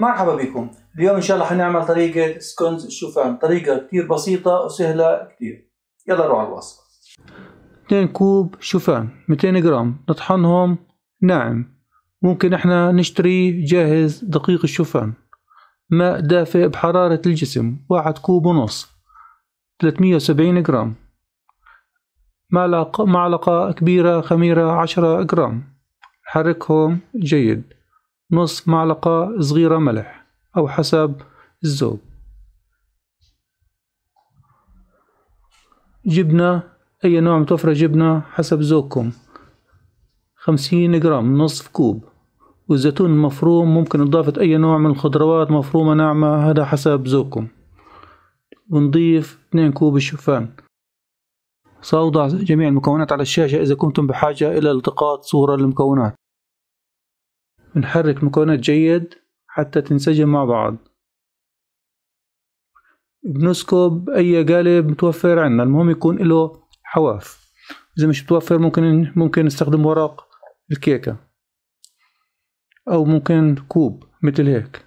مرحبا بكم اليوم ان شاء الله حنعمل طريقة سكونز الشوفان طريقة كتير بسيطة وسهلة كتير يلا نروح على الوصفة 2 كوب شوفان 200 جرام نطحنهم ناعم ممكن احنا نشتري جاهز دقيق الشوفان ماء دافئ بحرارة الجسم واحد كوب ونص 370 جرام معلقة, معلقة كبيرة خميرة 10 جرام حركهم جيد نصف معلقة صغيرة ملح أو حسب الذوق جبنة أي نوع متوفرة جبنة حسب ذوقكم خمسين جرام نصف كوب والزيتون المفروم ممكن إضافة أي نوع من الخضروات مفرومة ناعمة هذا حسب ذوقكم ونضيف اثنين كوب الشوفان سأوضع جميع المكونات على الشاشة إذا كنتم بحاجة إلى التقاط صورة للمكونات بنحرك مكونات جيد حتى تنسجم مع بعض بنسكب أي قالب متوفر عندنا المهم يكون له حواف إذا مش متوفر ممكن ممكن نستخدم ورق الكيكة أو ممكن كوب مثل هيك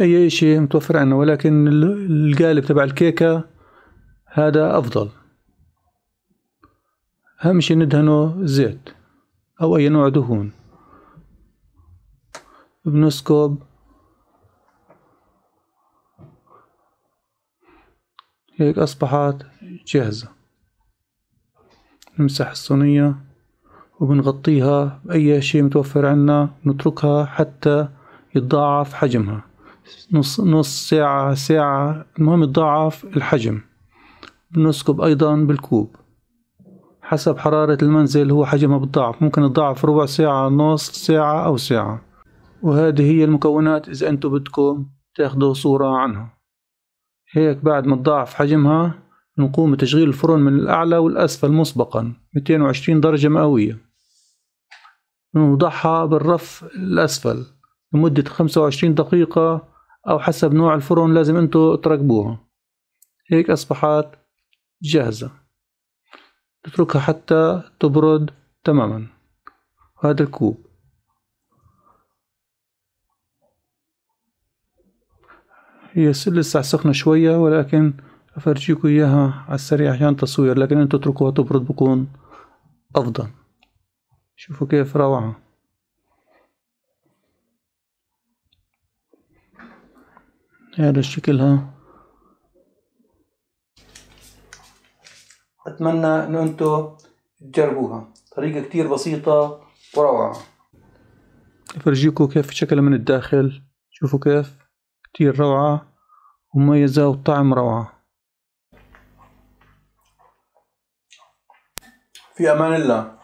أي إشي متوفر عندنا ولكن القالب تبع الكيكة هذا أفضل أهم شي ندهنه زيت أو أي نوع دهون بنسكب هيك أصبحت جاهزة نمسح الصينية وبنغطيها بأي شيء متوفر عنا نتركها حتى يتضاعف حجمها نص, نص ساعة ساعة المهم يتضاعف الحجم بنسكب أيضا بالكوب حسب حرارة المنزل هو حجمها بالضعف ممكن تضاعف ربع ساعة نص ساعة أو ساعة وهذه هي المكونات إذا أنتم بدكم تاخدوا صورة عنها هيك بعد ما تضاعف حجمها نقوم بتشغيل الفرن من الأعلى والأسفل مسبقا 220 درجة مئوية ونوضعها بالرف الأسفل لمدة 25 دقيقة أو حسب نوع الفرن لازم أنتم تركبوها هيك أصبحت جاهزة اتركها حتى تبرد تماما هذا الكوب هي لسه سخنة شوية ولكن افرجيكو إياها على السريع عشان تصوير لكن انتو تتركوها تبرد بكون أفضل شوفوا كيف روعة هذا شكلها بتمنى ان انتم تجربوها طريقة كتير بسيطة وروعة افرجيكم كيف شكلها من الداخل شوفوا كيف كتير روعة ومميزة وطعم روعة في امان الله